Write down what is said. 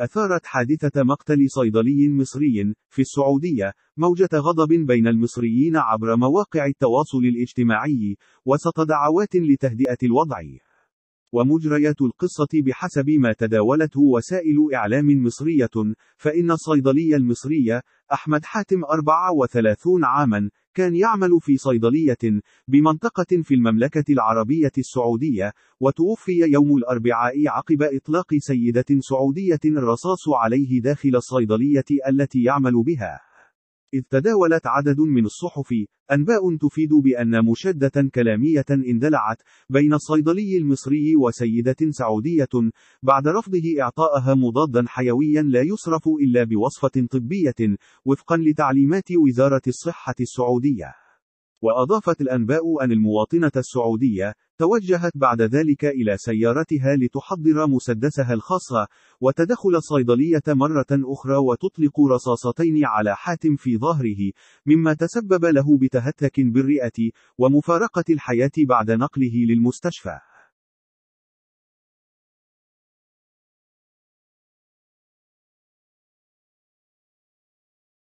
أثارت حادثة مقتل صيدلي مصري في السعودية موجة غضب بين المصريين عبر مواقع التواصل الاجتماعي وسط دعوات لتهدئة الوضع. ومجريات القصة بحسب ما تداولته وسائل إعلام مصرية، فإن الصيدلي المصري أحمد حاتم 34 عامًا كان يعمل في صيدلية بمنطقة في المملكة العربية السعودية، وتوفي يوم الأربعاء عقب إطلاق سيدة سعودية الرصاص عليه داخل الصيدلية التي يعمل بها. إذ تداولت عدد من الصحف أنباء تفيد بأن مشدة كلامية اندلعت بين الصيدلي المصري وسيدة سعودية بعد رفضه إعطائها مضادا حيويا لا يصرف إلا بوصفة طبية وفقا لتعليمات وزارة الصحة السعودية. وأضافت الأنباء أن المواطنة السعودية توجهت بعد ذلك إلى سيارتها لتحضر مسدسها الخاصة وتدخل صيدلية مرة أخرى وتطلق رصاصتين على حاتم في ظهره مما تسبب له بتهتك بالرئة ومفارقة الحياة بعد نقله للمستشفى